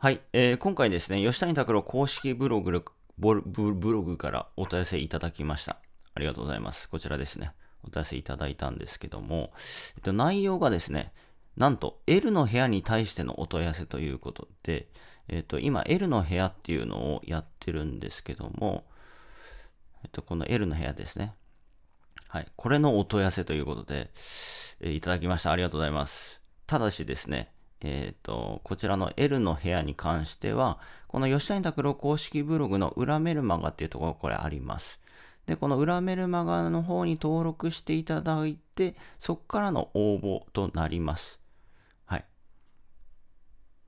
はい、えー、今回ですね、吉谷拓郎公式ブログブログからお問い合わせいただきました。ありがとうございます。こちらですね、お問い合わせいただいたんですけども、えっと、内容がですね、なんと L の部屋に対してのお問い合わせということで、えっと、今 L の部屋っていうのをやってるんですけども、えっと、この L の部屋ですね。はい。これのお問い合わせということで、えー、いただきました。ありがとうございます。ただしですね、えっ、ー、と、こちらの L の部屋に関しては、この吉谷拓郎公式ブログの裏メルマガっていうところ、これあります。で、この裏メルマガの方に登録していただいて、そこからの応募となります。はい。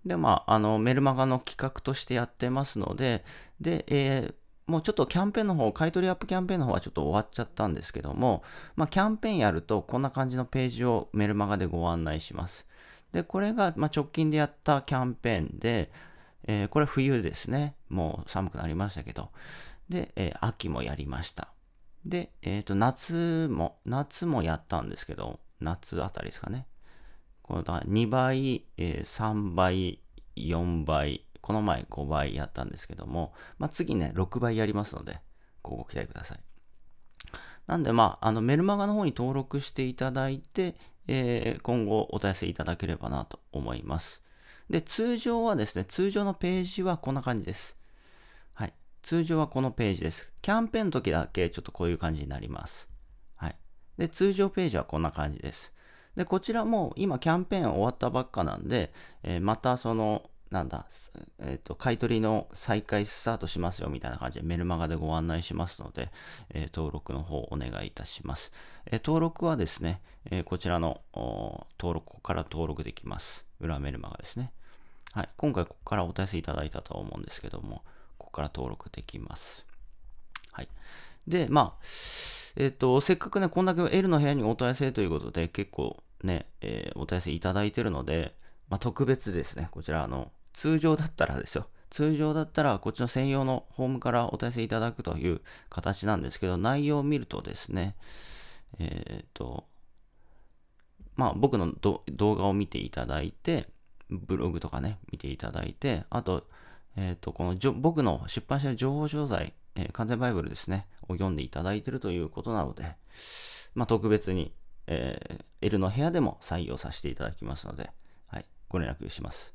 で、まあ、あの、メルマガの企画としてやってますので、で、えー、もうちょっとキャンペーンの方、買取アップキャンペーンの方はちょっと終わっちゃったんですけども、まあ、キャンペーンやるとこんな感じのページをメルマガでご案内します。で、これが、ま直近でやったキャンペーンで、えー、これ冬ですね。もう寒くなりましたけど。で、えー、秋もやりました。で、えっ、ー、と、夏も、夏もやったんですけど、夏あたりですかね。この2倍、えー、3倍、4倍、この前5倍やったんですけども、まあ、次ね、6倍やりますので、ごご期待ください。なんで、まあ、あのメルマガの方に登録していただいて、えー、今後お問い合わせいただければなと思います。で、通常はですね、通常のページはこんな感じです。はい。通常はこのページです。キャンペーンの時だけちょっとこういう感じになります。はい。で、通常ページはこんな感じです。で、こちらも今キャンペーン終わったばっかなんで、えー、またそのなんだ、えっ、ー、と、買取の再開スタートしますよみたいな感じでメルマガでご案内しますので、えー、登録の方お願いいたします。えー、登録はですね、えこちらの登録から登録できます。裏メルマガですね。はい、今回ここからお問い合わせいただいたと思うんですけども、ここから登録できます。はい。で、まあ、えっ、と、せっかくね、こんだけ L の部屋にお問い合わせということで、結構ね、えお問い合わせいただいてるので、まあ、特別ですね、こちら、あの、通常だったらですよ。通常だったらこっちの専用のホームからお問い合わせいただくという形なんですけど、内容を見るとですね、えっ、ー、と、まあ僕の動画を見ていただいて、ブログとかね、見ていただいて、あと、えっ、ー、と、このじょ僕の出版している情報商材、えー、完全バイブルですね、を読んでいただいているということなので、まあ特別に、えー、L の部屋でも採用させていただきますので、はい、ご連絡します。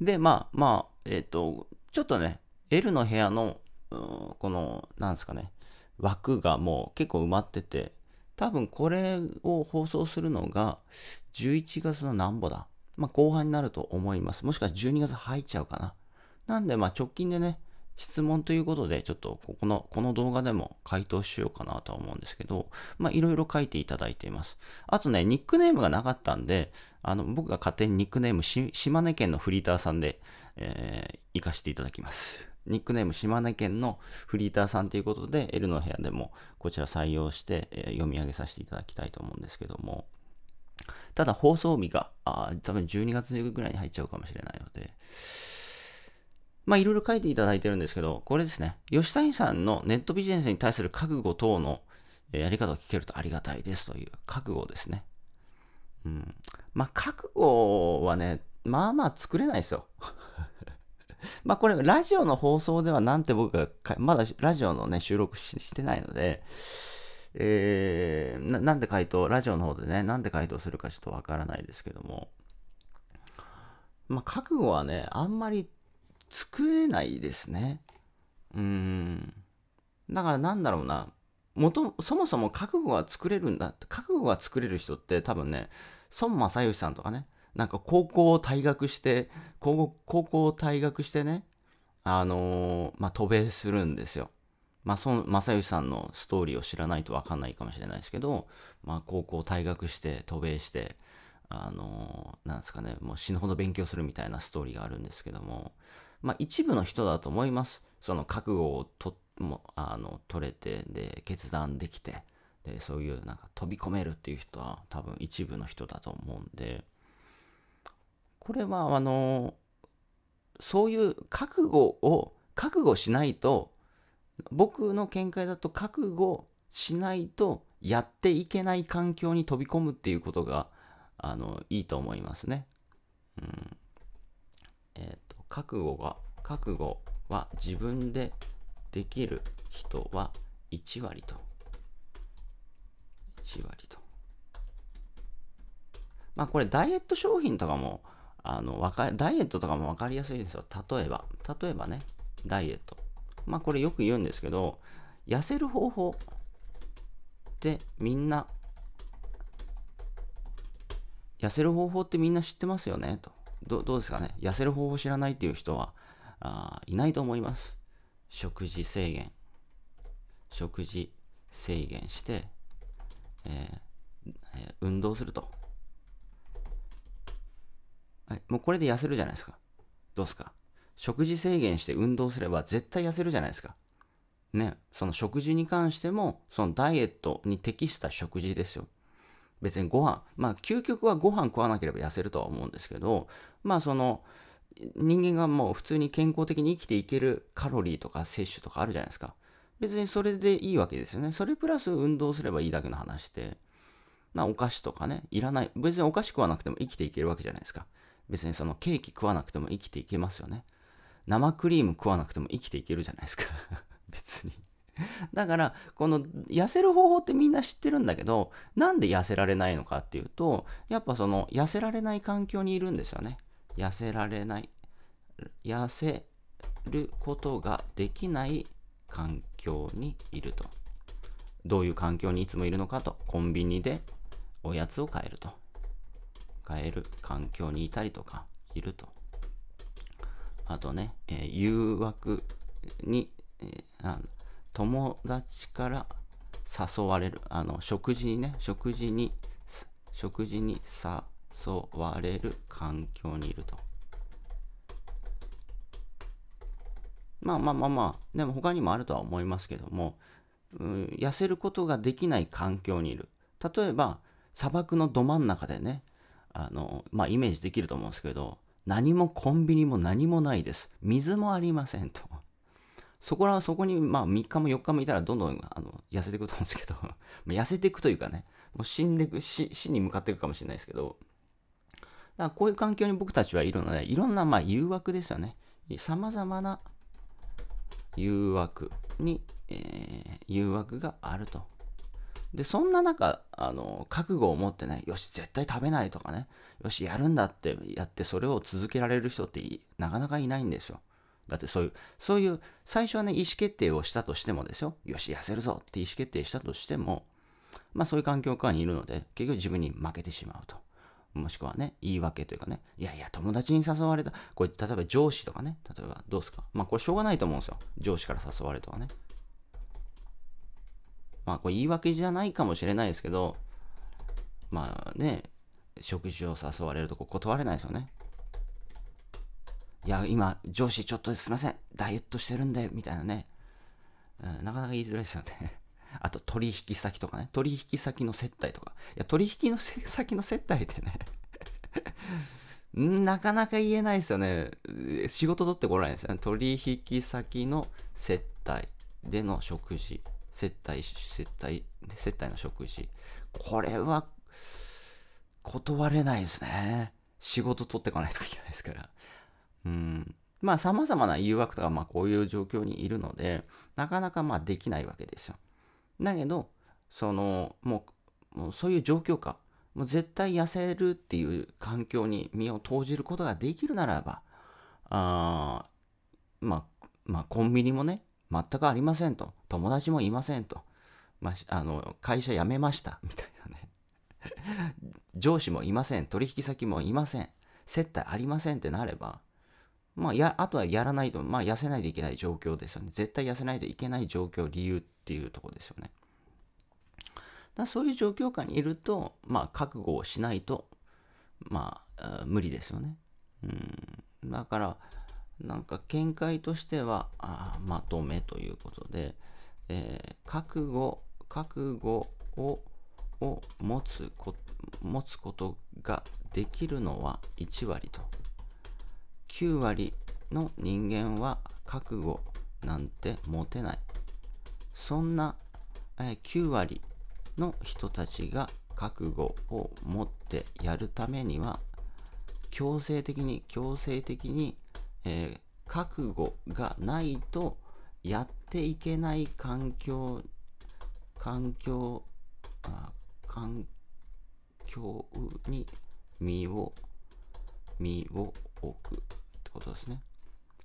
で、まあ、まあ、えっ、ー、と、ちょっとね、L の部屋の、この、なんですかね、枠がもう結構埋まってて、多分これを放送するのが、11月のなんぼだ。まあ、後半になると思います。もしかしたら12月入っちゃうかな。なんで、まあ、直近でね、質問ということで、ちょっとここの、この動画でも回答しようかなとは思うんですけど、まあいろいろ書いていただいています。あとね、ニックネームがなかったんで、あの、僕が勝手にニックネーム島根県のフリーターさんで、えー、行かせていただきます。ニックネーム島根県のフリーターさんということで、L の部屋でもこちら採用して、えー、読み上げさせていただきたいと思うんですけども、ただ放送日が、あ多分12月ぐらいに入っちゃうかもしれないので、まあいろいろ書いていただいてるんですけど、これですね、吉谷さんのネットビジネスに対する覚悟等のやり方を聞けるとありがたいですという覚悟ですね。うん。まあ覚悟はね、まあまあ作れないですよ。まあこれラジオの放送ではなんて僕がまだラジオのね収録してないので、えー、なんで回答、ラジオの方でね、なんで回答するかちょっとわからないですけども、まあ覚悟はね、あんまり作れないですね。うん。だからなんだろうな。もと、そもそも覚悟が作れるんだ。覚悟が作れる人って多分ね、孫正義さんとかね、なんか高校を退学して、高校を退学してね、あのー、まあ、渡米するんですよ。まあ、孫正義さんのストーリーを知らないと分かんないかもしれないですけど、まあ、高校を退学して渡米してあのー、なんですかねもう死ぬほど勉強するみたいなストーリーがあるんですけどもまあ、一部の人だと思います。その覚悟をともあの取れてで決断できてでそういうなんか飛び込めるっていう人は多分一部の人だと思うんでこれはあのそういう覚悟を覚悟しないと僕の見解だと覚悟しないとやっていけない環境に飛び込むっていうことがあのいいと思いますね。うん、えっ、覚悟が、覚悟は自分でできる人は1割と。1割と。まあこれダイエット商品とかも、あの、わか、ダイエットとかも分かりやすいですよ。例えば、例えばね、ダイエット。まあこれよく言うんですけど、痩せる方法ってみんな、痩せる方法ってみんな知ってますよね、と。どどうですかね痩せる方法知らないっていう人はあいないと思います。食事制限。食事制限して、えーえー、運動すると。はい、もうこれで痩せるじゃないですか。どうですか食事制限して運動すれば絶対痩せるじゃないですか。ね、その食事に関しても、そのダイエットに適した食事ですよ。別にご飯、まあ究極はご飯食わなければ痩せるとは思うんですけど、まあその、人間がもう普通に健康的に生きていけるカロリーとか摂取とかあるじゃないですか。別にそれでいいわけですよね。それプラス運動すればいいだけの話で、まあお菓子とかね、いらない。別にお菓子食わなくても生きていけるわけじゃないですか。別にそのケーキ食わなくても生きていけますよね。生クリーム食わなくても生きていけるじゃないですか。別に だから、この痩せる方法ってみんな知ってるんだけど、なんで痩せられないのかっていうと、やっぱその痩せられない環境にいるんですよね。痩せられない。痩せることができない環境にいると。どういう環境にいつもいるのかと、コンビニでおやつを買えると。買える環境にいたりとか、いると。あとね、えー、誘惑に、えー友達から誘われる。あの、食事にね、食事に、食事に誘われる環境にいると。まあまあまあまあ、でも他にもあるとは思いますけども、うん、痩せることができない環境にいる。例えば、砂漠のど真ん中でね、あの、まあイメージできると思うんですけど、何もコンビニも何もないです。水もありませんと。そこら、そこに、まあ、3日も4日もいたら、どんどん、あの、痩せていくと思うんですけど 痩せていくというかね、もう死んでく、死、死に向かっていくかもしれないですけど、だからこういう環境に僕たちはいるので、いろんな、まあ、誘惑ですよね。様々な誘惑に、えー、誘惑があると。で、そんな中、あの、覚悟を持ってね、よし、絶対食べないとかね、よし、やるんだってやって、それを続けられる人ってなかなかいないんですよ。だってそういう、そういう、最初はね、意思決定をしたとしてもですよ。よし、痩せるぞって意思決定したとしても、まあそういう環境下にいるので、結局自分に負けてしまうと。もしくはね、言い訳というかね、いやいや、友達に誘われた。これ、例えば上司とかね、例えばどうですかまあこれしょうがないと思うんですよ。上司から誘われたわね。まあこれ言い訳じゃないかもしれないですけど、まあね、食事を誘われるとこ断れないですよね。いや、今、上司ちょっとすいません、ダイエットしてるんで、みたいなね、うん、なかなか言いづらいですよね。あと、取引先とかね、取引先の接待とか、いや、取引の先の接待ってね なかなか言えないですよね。仕事取ってこないですよね。取引先の接待での食事。接待、接待、接待の食事。これは、断れないですね。仕事取ってこないといけないですから。うん。まあ、様々な誘惑とか、まあ、こういう状況にいるので、なかなか、まあ、できないわけですよ。だけど、その、もう、もうそういう状況下、もう絶対痩せるっていう環境に身を投じることができるならば、あまあ、まあ、コンビニもね、全くありませんと。友達もいませんと。まあ、あの会社辞めました。みたいなね。上司もいません。取引先もいません。接待ありませんってなれば、まあ、やあとはやらないと、まあ、痩せないといけない状況ですよね。絶対痩せないといけない状況、理由っていうとこですよね。だそういう状況下にいると、まあ、覚悟をしないと、まあ、無理ですよね。うん、だから、なんか見解としてはあまとめということで、えー、覚悟、覚悟をを持つこ持つことができるのは1割と9割の人間は覚悟なんて持てないそんな、え9割の人たちが覚悟を持ってやるためには強制的に強制的に、えー、覚悟がないとやっていけない環境環境あ環境に身を身を置く。ことですね。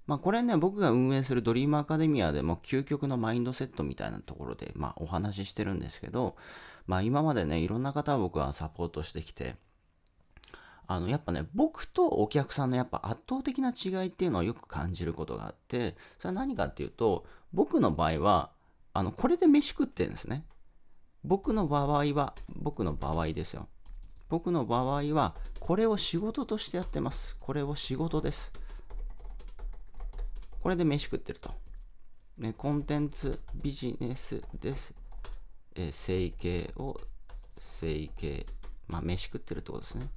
まあこれね、僕が運営するドリームアカデミアでも究極のマインドセットみたいなところで、まあ、お話ししてるんですけど、まあ今までね、いろんな方を僕はサポートしてきて、あの、やっぱね、僕とお客さんのやっぱ圧倒的な違いっていうのをよく感じることがあって、それは何かっていうと、僕の場合は、あの、これで飯食ってるんですね。僕の場合は、僕の場合ですよ。僕の場合は、これを仕事としてやってます。これを仕事です。これで飯食ってると。ね、コンテンツビジネスです。えー、整形を整形。まあ、飯食ってるってことですね。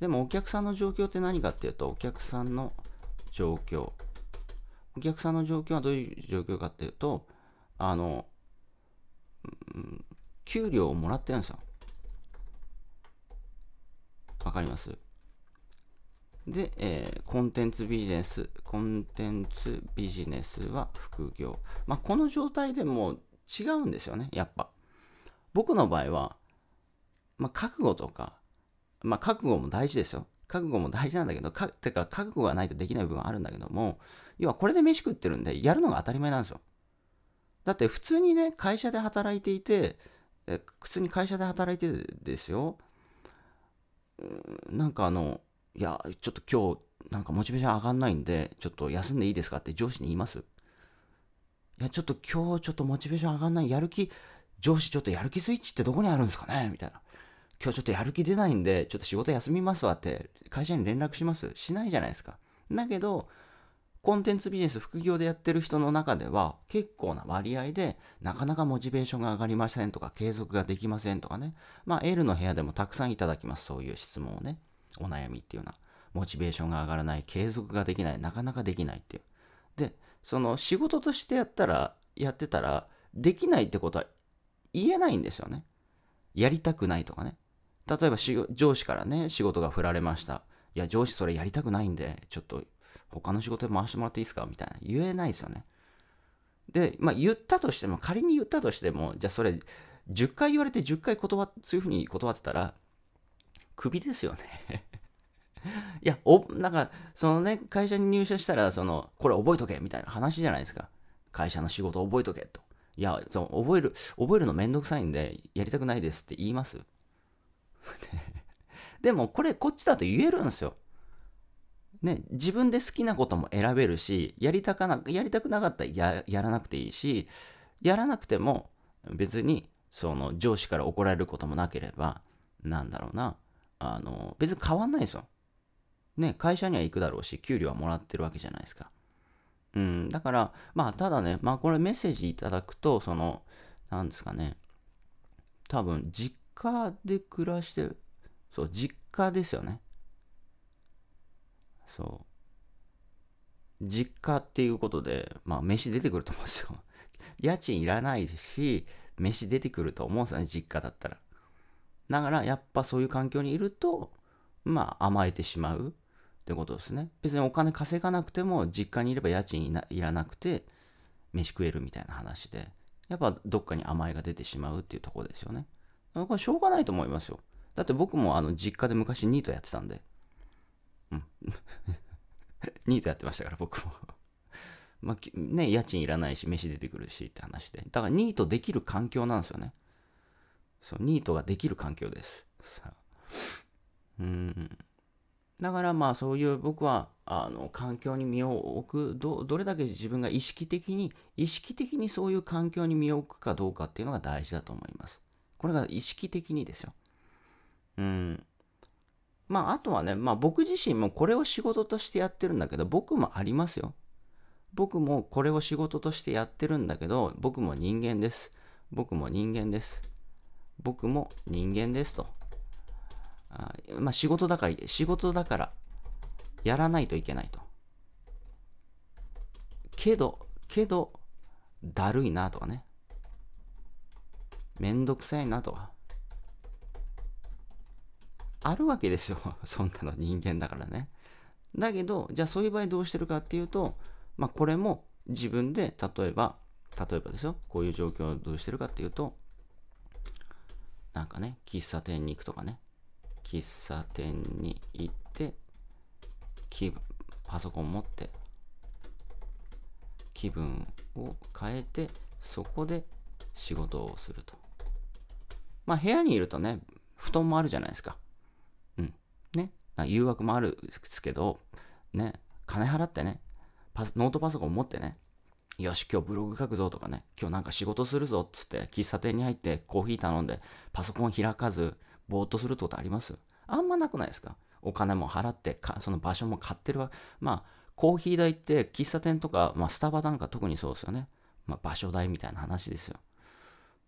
でもお客さんの状況って何かっていうと、お客さんの状況。お客さんの状況はどういう状況かっていうと、あの、うん、給料をもらってるんですよ。わかりますで、えー、コンテンツビジネス、コンテンツビジネスは副業。まあ、この状態でも違うんですよね、やっぱ。僕の場合は、まあ、覚悟とか、まあ、覚悟も大事ですよ。覚悟も大事なんだけど、か、てか覚悟がないとできない部分あるんだけども、要はこれで飯食ってるんで、やるのが当たり前なんですよ。だって普通にね、会社で働いていて、え普通に会社で働いてですよ、なんかあの、いや、ちょっと今日、なんかモチベーション上がんないんで、ちょっと休んでいいですかって上司に言いますいや、ちょっと今日ちょっとモチベーション上がんない、やる気、上司ちょっとやる気スイッチってどこにあるんですかねみたいな。今日ちょっとやる気出ないんで、ちょっと仕事休みますわって会社に連絡しますしないじゃないですか。だけど、コンテンツビジネス副業でやってる人の中では結構な割合でなかなかモチベーションが上がりませんとか継続ができませんとかね。まあ L の部屋でもたくさんいただきますそういう質問をね。お悩みっていうような、モチベーションが上がらない、継続ができない、なかなかできないっていう。で、その仕事としてやったら、やってたら、できないってことは言えないんですよね。やりたくないとかね。例えば上司からね、仕事が振られました。いや、上司それやりたくないんで、ちょっと他の仕事で回してもらっていいですかみたいな。言えないですよね。で、まあ言ったとしても、仮に言ったとしても、じゃあそれ10回言われて10回断そういうふうに断ってたら、首ですよね いや、お、なんか、そのね、会社に入社したら、その、これ覚えとけみたいな話じゃないですか。会社の仕事覚えとけと。いや、その、覚える、覚えるのめんどくさいんで、やりたくないですって言います。でも、これ、こっちだと言えるんですよ。ね、自分で好きなことも選べるし、やりたかな、やりたくなかったらややらなくていいし、やらなくても別に、その上司から怒られることもなければ、なんだろうな、あの、別に変わんないんですよ。ね、会社には行くだろうし、給料はもらってるわけじゃないですか。うん、だから、まあ、ただね、まあ、これメッセージいただくと、その、なんですかね、多分、実家で暮らしてる、そう、実家ですよね。そう。実家っていうことで、まあ、飯出てくると思うんですよ。家賃いらないし、飯出てくると思うんですよね、実家だったら。だからやっぱそういう環境にいると、まあ甘えてしまうってことですね。別にお金稼がなくても実家にいれば家賃いらなくて飯食えるみたいな話で、やっぱどっかに甘えが出てしまうっていうとこですよね。これしょうがないと思いますよ。だって僕もあの実家で昔ニートやってたんで。うん。ニートやってましたから僕もまあね、家賃いらないし飯出てくるしって話で。だからニートできる環境なんですよね。そうニートができる環境です。うんだからまあそういう僕はあの環境に身を置くどどれだけ自分が意識的に意識的にそういう環境に身を置くかどうかっていうのが大事だと思います。これが意識的にですよ。うん。まああとはね、まあ僕自身もこれを仕事としてやってるんだけど僕もありますよ。僕もこれを仕事としてやってるんだけど僕も人間です。僕も人間です。僕も人間ですと。あまあ、仕事だから、仕事だから、やらないといけないと。けど、けど、だるいなとかね。めんどくさいなとか。あるわけですよ。そんなの人間だからね。だけど、じゃあそういう場合どうしてるかっていうと、まあこれも自分で例えば、例えばですよ。こういう状況をどうしてるかっていうと、なんかね、喫茶店に行くとかね、喫茶店に行って、パソコン持って、気分を変えて、そこで仕事をすると。まあ、部屋にいるとね、布団もあるじゃないですか。うん。ね。誘惑もあるですけど、ね、金払ってね、ノートパソコン持ってね、よし、今日ブログ書くぞとかね、今日なんか仕事するぞっつって、喫茶店に入ってコーヒー頼んで、パソコン開かず、ぼーっとするってことありますあんまなくないですかお金も払ってその場所も買ってるわ。まあ、コーヒー代って喫茶店とか、まあ、スタバなんか特にそうですよね。まあ、場所代みたいな話ですよ。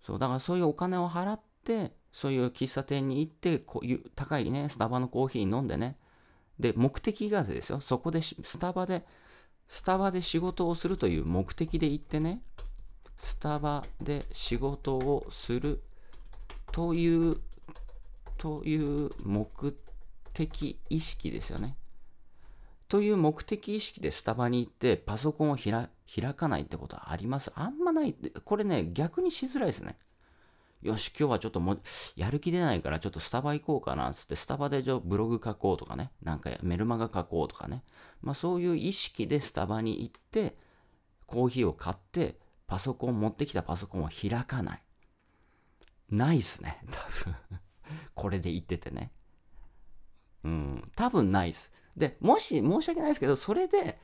そう、だからそういうお金を払って、そういう喫茶店に行って、こういう高いね、スタバのコーヒー飲んでね。で、目的がですよ。そこで、スタバでスタバで仕事をするという目的で行ってね、スタバで仕事をするという、という目的意識ですよね。という目的意識でスタバに行ってパソコンを開かないってことはありますあんまないって、これね、逆にしづらいですね。よし、今日はちょっとも、やる気出ないからちょっとスタバ行こうかな、つって、スタバでブログ書こうとかね、なんかメルマガ書こうとかね。まあそういう意識でスタバに行って、コーヒーを買って、パソコン、持ってきたパソコンを開かない。ないっすね、多分これで言っててね。うん、多分ないっす。で、もし、申し訳ないですけど、それで、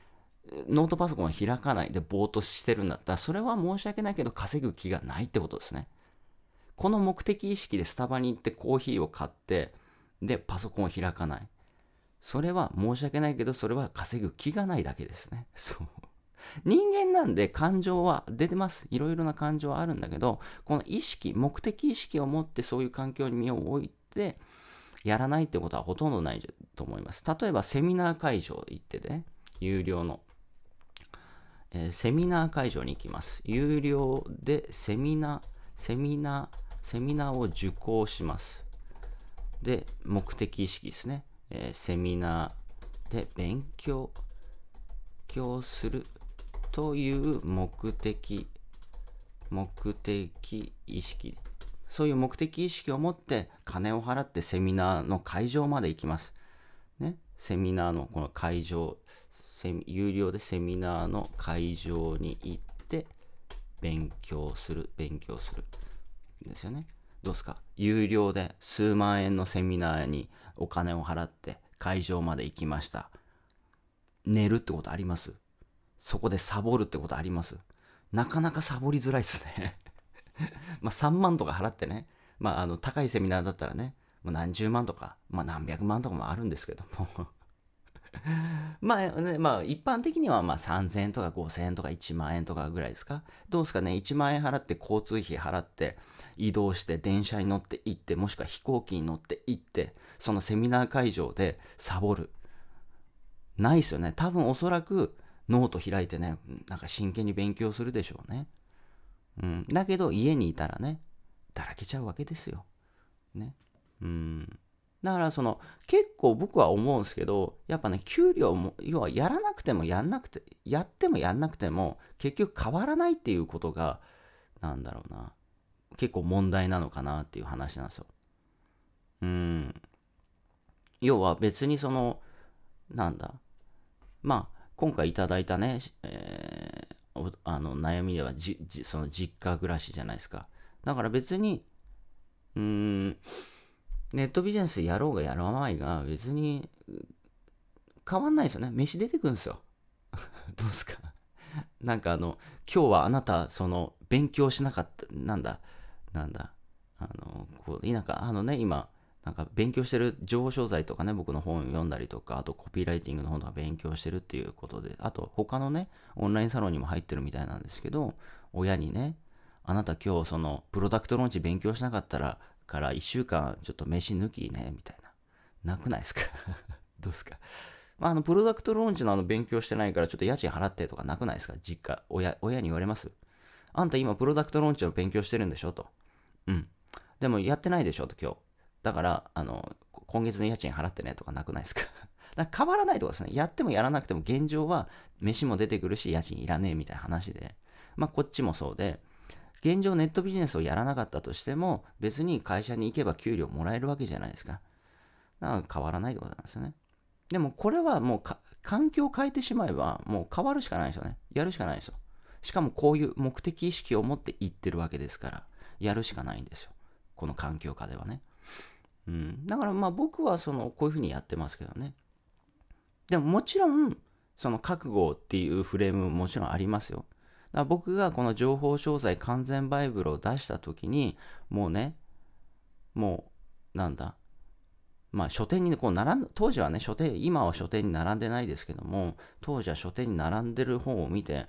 ノートパソコンを開かないでぼーっとしてるんだったら、それは申し訳ないけど、稼ぐ気がないってことですね。この目的意識でスタバに行ってコーヒーを買ってでパソコンを開かないそれは申し訳ないけどそれは稼ぐ気がないだけですね そう人間なんで感情は出てます。いろいろな感情はあるんだけど、この意識、目的意識を持ってそういう環境に身を置いて、やらないってことはほとんどないと思います。例えばセミナー会場行ってね、有料の。えセミナー会場に行きます。有料でセミナー、セミナーセミナーを受講します。で、目的意識ですね。えー、セミナーで勉強、強するという目的、目的意識。そういう目的意識を持って金を払ってセミナーの会場まで行きます。ね、セミナーのこの会場、有料でセミナーの会場に行って勉強する、勉強する。んですよね。どうすか有料で数万円のセミナーにお金を払って会場まで行きました。寝るってことありますそこでサボるってことありますなかなかサボりづらいっすね まあ3万とか払ってね、まああの高いセミナーだったらね、もう何十万とか、まあ何百万とかもあるんですけども まあね、まあ一般的にはまあ3000円とか5000円とか1万円とかぐらいですか。どうですかね、1万円払って交通費払って、移動して電車に乗って行ってもしくは飛行機に乗って行ってそのセミナー会場でサボるないっすよね多分おそらくノート開いてねなんか真剣に勉強するでしょうね、うん、だけど家にいたらねだらけちゃうわけですよねうんだからその結構僕は思うんですけどやっぱね給料も要はやらなくてもやんなくてやってもやんなくても結局変わらないっていうことがなんだろうな結構問題なのかなっていう話なんですよ。うん。要は別にその、なんだ。まあ、今回いただいたね、えー、あの悩みではじその実家暮らしじゃないですか。だから別に、うん、ネットビジネスやろうがやらないが、別に変わんないですよね。飯出てくるんですよ。どうすかなんかあの、今日はあなた、その、勉強しなかった、なんだ、なんだ、あの、こう、なんか、あのね、今、なんか勉強してる情報商材とかね、僕の本読んだりとか、あとコピーライティングの本とか勉強してるっていうことで、あと他のね、オンラインサロンにも入ってるみたいなんですけど、親にね、あなた今日そのプロダクトローンチ勉強しなかったら、から1週間ちょっと飯抜きね、みたいな。なくないですか どうですかまあ、あの、プロダクトローンチのあの勉強してないからちょっと家賃払ってとかなくないですか実家、親、親に言われますあんた今プロダクトローンチの勉強してるんでしょと。うん。でもやってないでしょと今日。だから、あの、今月の家賃払ってねとかなくないですかだ か変わらないとかですね。やってもやらなくても現状は飯も出てくるし家賃いらねえみたいな話で。まあこっちもそうで、現状ネットビジネスをやらなかったとしても別に会社に行けば給料もらえるわけじゃないですか。だから変わらないってことなんですよね。でもこれはもう環境を変えてしまえばもう変わるしかないですよね。やるしかないですよ。しかもこういう目的意識を持って行ってるわけですから。やるしかないんですよ。この環境下ではね。うん、だからまあ僕はそのこういうふうにやってますけどね。でももちろんその覚悟っていうフレームももちろんありますよ。だから僕がこの情報商材完全バイブルを出した時にもうねもうなんだまあ書店にこう並ん当時はね書店今は書店に並んでないですけども当時は書店に並んでる本を見て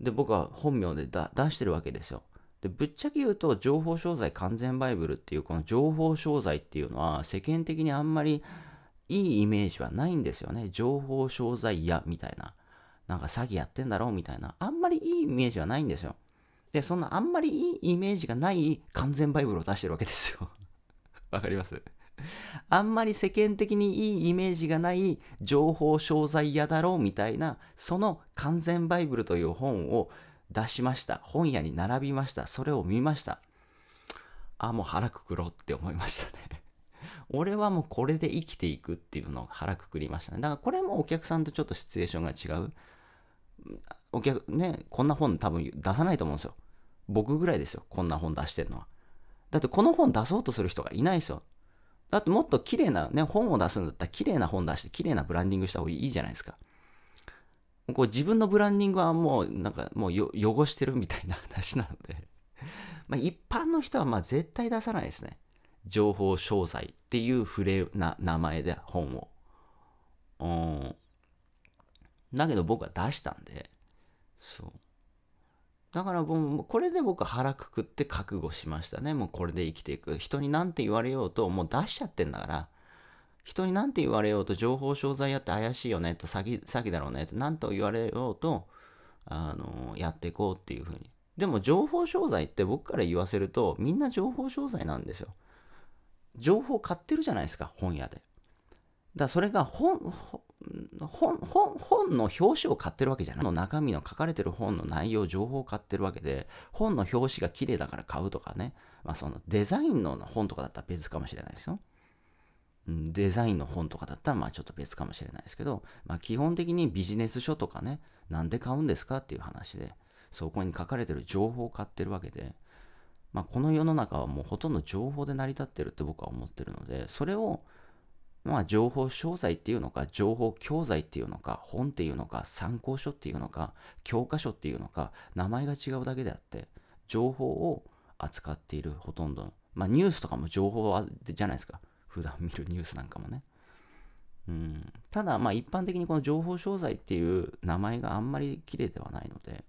で僕は本名で出してるわけですよ。でぶっちゃけ言うと情報商材完全バイブルっていうこの情報商材っていうのは世間的にあんまりいいイメージはないんですよね情報商材屋みたいななんか詐欺やってんだろうみたいなあんまりいいイメージはないんですよでそんなあんまりいいイメージがない完全バイブルを出してるわけですよ わかりますあんまり世間的にいいイメージがない情報商材屋だろうみたいなその完全バイブルという本を出しました。本屋に並びました。それを見ました。あ、もう腹くくろうって思いましたね 俺はもうこれで生きていくっていうのを腹くくりましたね。だからこれもお客さんとちょっとシチュエーションが違う。お客、ね、こんな本多分出さないと思うんですよ。僕ぐらいですよ。こんな本出してるのは。だってこの本出そうとする人がいないですよ。だってもっと綺麗なね、本を出すんだったら綺麗な本出して綺麗なブランディングした方がいいじゃないですか。こう自分のブランディングはもうなんかもう汚してるみたいな話なので ま一般の人はまあ絶対出さないですね。情報商材っていうフレーな名前で本を。うん。だけど僕は出したんで、そう。だからもうこれで僕腹くくって覚悟しましたね。もうこれで生きていく。人に何て言われようともう出しちゃってんだから、人に何て言われようと情報商材やって怪しいよねと詐欺詐欺だろうねと何と言われようとあのやっていこうっていうふうにでも情報商材って僕から言わせるとみんな情報商材なんですよ情報買ってるじゃないですか本屋でだからそれが本本本本の表紙を買ってるわけじゃないの中身の書かれてる本の内容情報を買ってるわけで本の表紙が綺麗だから買うとかね、まあ、そのデザインの本とかだったら別かもしれないですようん、デザインの本とかだったらまあちょっと別かもしれないですけど、まあ、基本的にビジネス書とかね、なんで買うんですかっていう話で、そこに書かれてる情報を買ってるわけで、まあ、この世の中はもうほとんど情報で成り立ってるって僕は思ってるので、それを、まあ、情報商材っていうのか、情報教材っていうのか、本っていうのか、参考書っていうのか、教科書っていうのか、名前が違うだけであって、情報を扱っているほとんど、まあ、ニュースとかも情報はじゃないですか。普段見るニュースなんかもね。うん、ただ、まあ一般的にこの情報商材っていう名前があんまり綺麗ではないので、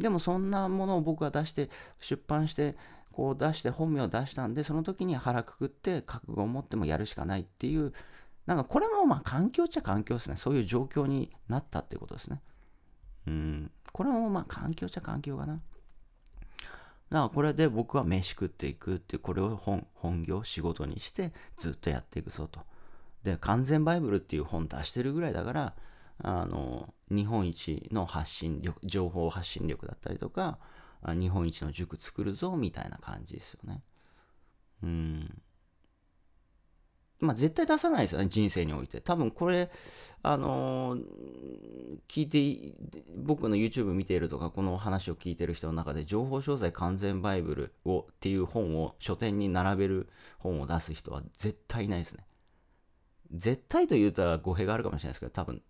でもそんなものを僕が出して、出版して、こう出して本名を出したんで、その時に腹くくって覚悟を持ってもやるしかないっていう、なんかこれもまあ環境っちゃ環境ですね。そういう状況になったっていうことですね。うん、これもまあ環境っちゃ環境かな。だからこれで僕は飯食っていくってこれを本、本業、仕事にしてずっとやっていくぞと。で、完全バイブルっていう本出してるぐらいだから、あの、日本一の発信力、情報発信力だったりとか、日本一の塾作るぞみたいな感じですよね。うん。まあ、絶対出さないですよね、人生において。多分これ、あのー、聞いて、僕の YouTube 見ているとか、この話を聞いてる人の中で、情報商材完全バイブルをっていう本を書店に並べる本を出す人は絶対いないですね。絶対と言うたら語弊があるかもしれないですけど、多分、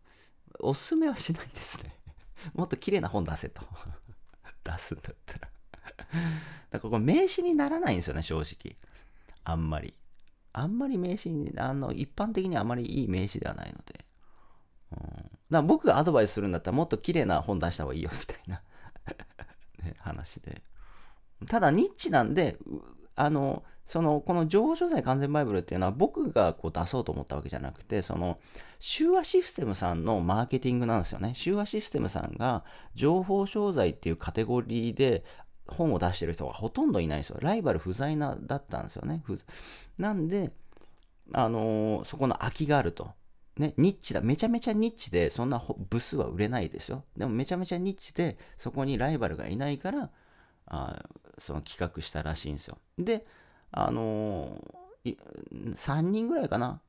おすすめはしないですね。もっと綺麗な本出せと。出すんだったらだからこれ名刺にならないんですよね、正直。あんまり。あんまり名詞に、あの、一般的にあまりいい名詞ではないので。うん、だから僕がアドバイスするんだったらもっと綺麗な本出した方がいいよみたいな ね、話で。ただニッチなんで、あの、その、この情報商材完全バイブルっていうのは僕がこう出そうと思ったわけじゃなくて、その、修和システムさんのマーケティングなんですよね。修和システムさんが情報商材っていうカテゴリーで本を出してる人がほとんどいないんですよ。ライバル不在なだったんですよね。なんで、あのー、そこの空きがあると。ね、ニッチだ。めちゃめちゃニッチで、そんな部数は売れないですよ。でもめちゃめちゃニッチで、そこにライバルがいないから、あその企画したらしいんですよ。で、あのー、3人ぐらいかな。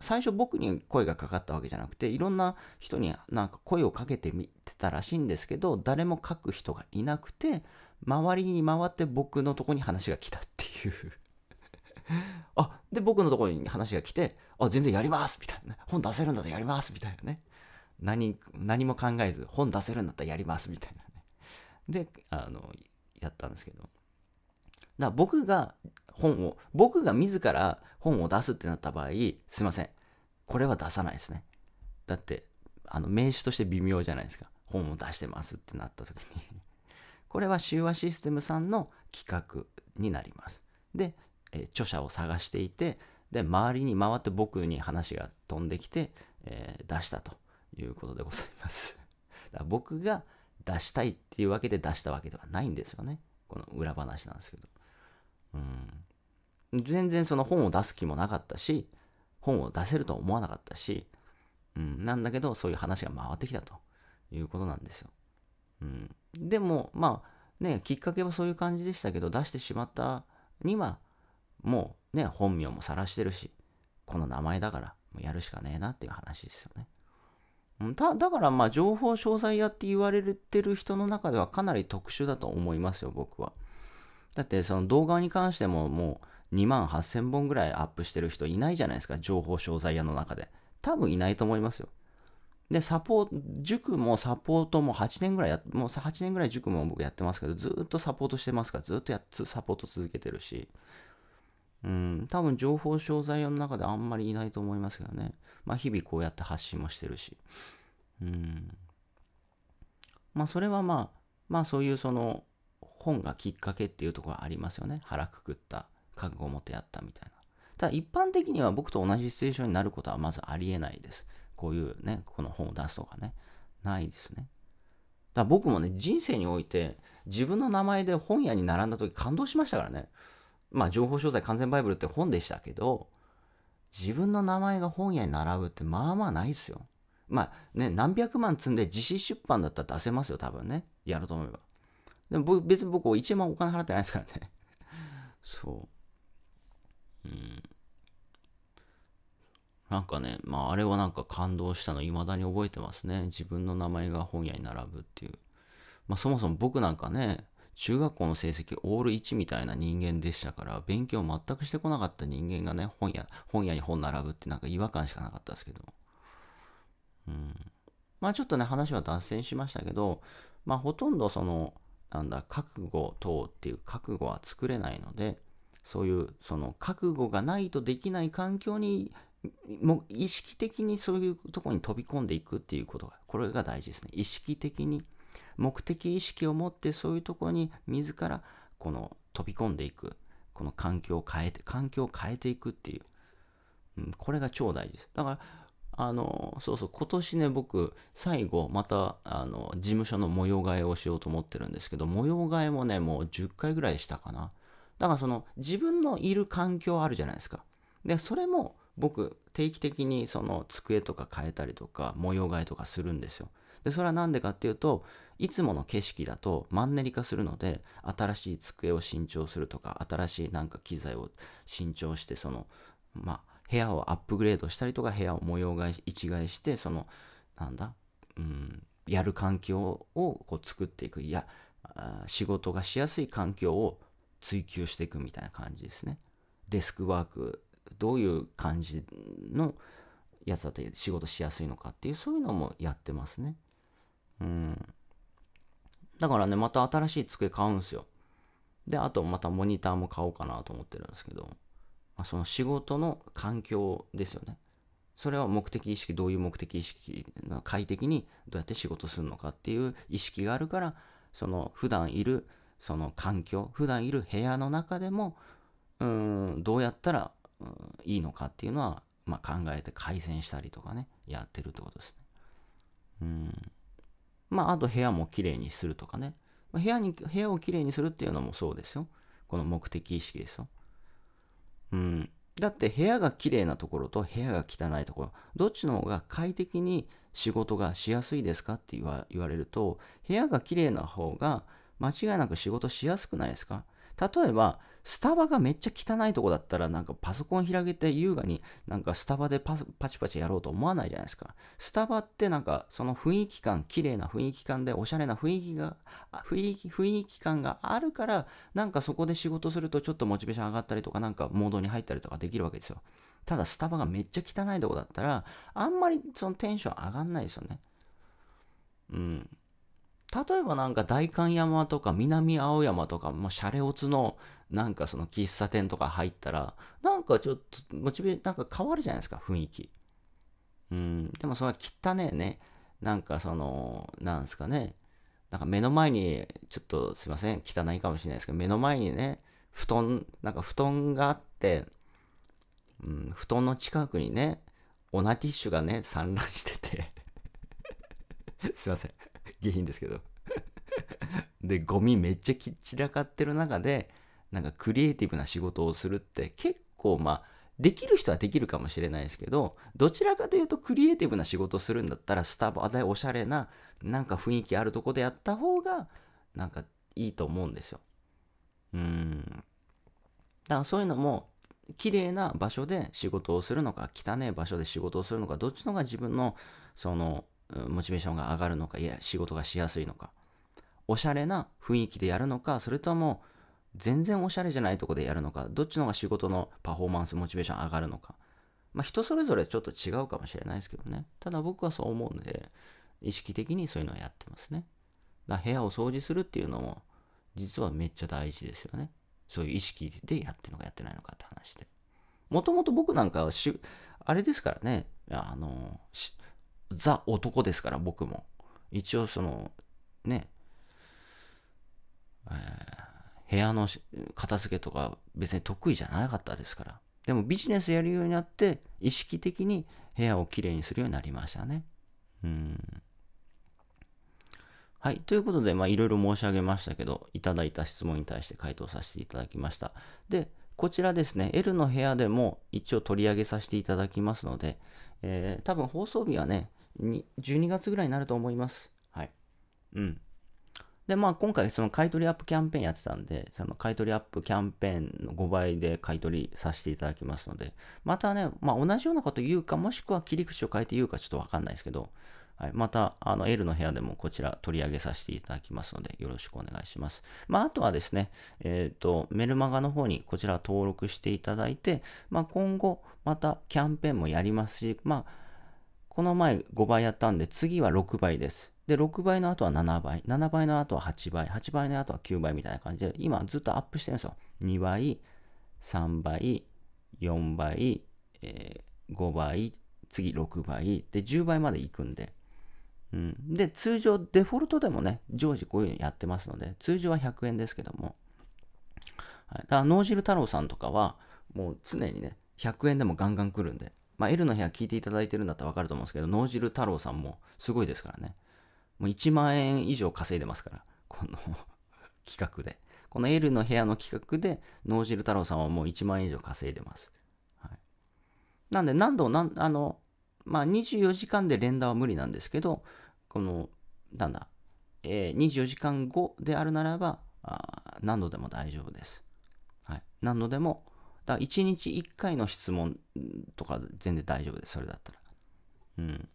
最初僕に声がかかったわけじゃなくていろんな人になんか声をかけてみてたらしいんですけど誰も書く人がいなくて周りに回って僕のとこに話が来たっていう あで僕のとこに話が来てあ全然やりますみたいな本出せるんだったらやりますみたいなね何何も考えず本出せるんだったらやりますみたいなねであのやったんですけどだから僕が本を、僕が自ら本を出すってなった場合、すいません。これは出さないですね。だって、あの、名詞として微妙じゃないですか。本を出してますってなった時に これは修和システムさんの企画になります。で、えー、著者を探していて、で、周りに回って僕に話が飛んできて、えー、出したということでございます。だから僕が出したいっていうわけで出したわけではないんですよね。この裏話なんですけど。うん、全然その本を出す気もなかったし本を出せるとは思わなかったし、うん、なんだけどそういう話が回ってきたということなんですよ、うん、でもまあねきっかけはそういう感じでしたけど出してしまったにはもうね本名も晒してるしこの名前だからもうやるしかねえなっていう話ですよねだだからまあ情報詳細屋って言われてる人の中ではかなり特殊だと思いますよ僕は。だってその動画に関してももう2万8000本ぐらいアップしてる人いないじゃないですか、情報商材屋の中で。多分いないと思いますよ。で、サポート、塾もサポートも8年ぐらいや、もう8年ぐらい塾も僕やってますけど、ずっとサポートしてますから、ずっとやサポート続けてるし、うん、多分情報商材の中であんまりいないと思いますけどね。まあ日々こうやって発信もしてるし。うん。まあそれはまあ、まあそういうその、本がきっかけっていうところありますよね。腹くくった、覚悟を持ってやったみたいな。ただ一般的には僕と同じシチュエーションになることはまずありえないです。こういうね、この本を出すとかね。ないですね。だから僕もね、人生において自分の名前で本屋に並んだ時感動しましたからね。まあ情報商材完全バイブルって本でしたけど、自分の名前が本屋に並ぶってまあまあないですよ。まあね、何百万積んで自費出版だったら出せますよ、多分ね。やると思えば。でも別に僕1万お金払ってないですからね。そう。うん。なんかね、まああれはなんか感動したの未だに覚えてますね。自分の名前が本屋に並ぶっていう。まあそもそも僕なんかね、中学校の成績オール1みたいな人間でしたから、勉強全くしてこなかった人間がね、本屋、本屋に本並ぶってなんか違和感しかなかったですけど。うん。まあちょっとね、話は脱線しましたけど、まあほとんどその、なんだ、覚悟等っていう覚悟は作れないので、そういうその覚悟がないとできない環境にも意識的にそういうとこに飛び込んでいくっていうことがこれが大事ですね意識的に目的意識を持ってそういうとこに自らこの飛び込んでいくこの環境を変えて環境を変えていくっていう、うん、これが超大事ですだからあの、そうそう、今年ね、僕、最後、また、あの、事務所の模様替えをしようと思ってるんですけど、模様替えもね、もう10回ぐらいしたかな。だからその、自分のいる環境あるじゃないですか。で、それも、僕、定期的にその机とか変えたりとか、模様替えとかするんですよ。で、それは何でかっていうと、いつもの景色だとマンネリ化するので、新しい机を新調するとか、新しいなんか機材を新調して、その、まあ、部屋をアップグレードしたりとか部屋を模様替え一概してそのなんだうんやる環境をこう作っていくいや仕事がしやすい環境を追求していくみたいな感じですねデスクワークどういう感じのやつだって仕事しやすいのかっていうそういうのもやってますねうんだからねまた新しい机買うんですよであとまたモニターも買おうかなと思ってるんですけどまあ、その仕事の環境ですよね。それは目的意識、どういう目的意識、快適にどうやって仕事するのかっていう意識があるから、その普段いるその環境、普段いる部屋の中でも、うん、どうやったら、うん、いいのかっていうのは、まあ、考えて改善したりとかね、やってるってことですね。うん。まあ、あと部屋も綺麗にするとかね。部屋に、部屋をきれいにするっていうのもそうですよ。この目的意識ですよ。うん、だって部屋が綺麗なところと部屋が汚いところどっちの方が快適に仕事がしやすいですかって言われると部屋が綺麗な方が間違いなく仕事しやすくないですか例えばスタバがめっちゃ汚いとこだったら、なんかパソコン開けて優雅になんかスタバでパパチパチやろうと思わないじゃないですか。スタバってなんかその雰囲気感、綺麗な雰囲気感でおしゃれな雰囲気が、雰囲気、雰囲気感があるから、なんかそこで仕事するとちょっとモチベーション上がったりとか、なんかモードに入ったりとかできるわけですよ。ただスタバがめっちゃ汚いとこだったら、あんまりそのテンション上がんないですよね。うん。例えばなんか代官山とか南青山とか、まあ、シャレオツのなんかその喫茶店とか入ったら、なんかちょっとモチベなんか変わるじゃないですか、雰囲気。うん、でもその汚ねえね、なんかその、なんですかね、なんか目の前に、ちょっとすいません、汚いかもしれないですけど、目の前にね、布団、なんか布団があって、うん、布団の近くにね、オナティッシュがね、散乱してて すいません。下品ですけど でゴミめっちゃ散らかってる中でなんかクリエイティブな仕事をするって結構まあできる人はできるかもしれないですけどどちらかというとクリエイティブな仕事するんだったらスタバでおしゃれななんか雰囲気あるとこでやった方がなんかいいと思うんですよ。うんだからそういうのも綺麗な場所で仕事をするのか汚い場所で仕事をするのかどっちのが自分のそのモチベーションが上がるのか、いや、仕事がしやすいのか、おしゃれな雰囲気でやるのか、それとも全然おしゃれじゃないとこでやるのか、どっちの方が仕事のパフォーマンス、モチベーション上がるのか、まあ、人それぞれちょっと違うかもしれないですけどね。ただ僕はそう思うんで、意識的にそういうのをやってますね。だ部屋を掃除するっていうのも、実はめっちゃ大事ですよね。そういう意識でやってるのかやってないのかって話で。もともと僕なんかはし、あれですからね、あの、ザ男ですから、僕も。一応、その、ね、えー、部屋の片付けとか別に得意じゃなかったですから。でもビジネスやるようになって、意識的に部屋をきれいにするようになりましたね。うん。はい。ということで、まあ、いろいろ申し上げましたけど、いただいた質問に対して回答させていただきました。で、こちらですね、L の部屋でも一応取り上げさせていただきますので、えー、多分放送日はね、12月ぐらいになると思います。はい。うん。で、まあ今回その買取アップキャンペーンやってたんで、その買取アップキャンペーンの5倍で買取させていただきますので、またね、まあ同じようなこと言うか、もしくは切り口を変えて言うかちょっとわかんないですけど、はい、また、あの、L の部屋でもこちら取り上げさせていただきますので、よろしくお願いします。まあ、あとはですね、えっ、ー、と、メルマガの方にこちら登録していただいて、まあ、今後、またキャンペーンもやりますし、まあ、この前5倍やったんで、次は6倍です。で、6倍の後は7倍、7倍の後は8倍、8倍の後は9倍みたいな感じで、今ずっとアップしてるんですよ。2倍、3倍、4倍、えー、5倍、次6倍、で、10倍までいくんで。うん、で、通常デフォルトでもね、常時こういうのやってますので、通常は100円ですけども。はい、だから、脳汁太郎さんとかは、もう常にね、100円でもガンガン来るんで、まあ、L の部屋聞いていただいてるんだったらわかると思うんですけど、脳汁太郎さんもすごいですからね。もう1万円以上稼いでますから、この 企画で。この L の部屋の企画で、脳汁太郎さんはもう1万円以上稼いでます。はい、なんで、何度、なんあの、まあ、24時間で連打は無理なんですけど、この、なんだ、えー、24時間後であるならば、あ何度でも大丈夫です。はい、何度でもだから1日1回の質問とか全然大丈夫です、それだったら。うん。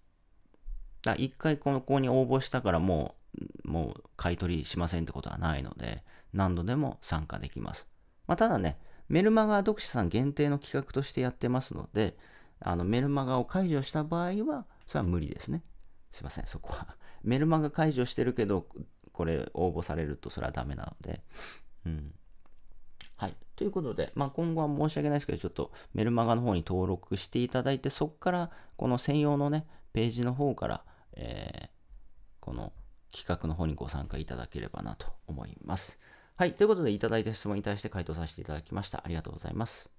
だ1回この子に応募したからもう、もう買い取りしませんってことはないので、何度でも参加できます。まあ、ただね、メルマガ読者さん限定の企画としてやってますので、あのメルマガを解除した場合は、それは無理ですね。すいません、そこは。メルマガ解除してるけど、これ応募されるとそれはダメなので、うん。はい。ということで、まあ、今後は申し訳ないですけど、ちょっとメルマガの方に登録していただいて、そこから、この専用のね、ページの方から、えー、この企画の方にご参加いただければなと思います。はい。ということで、いただいた質問に対して回答させていただきました。ありがとうございます。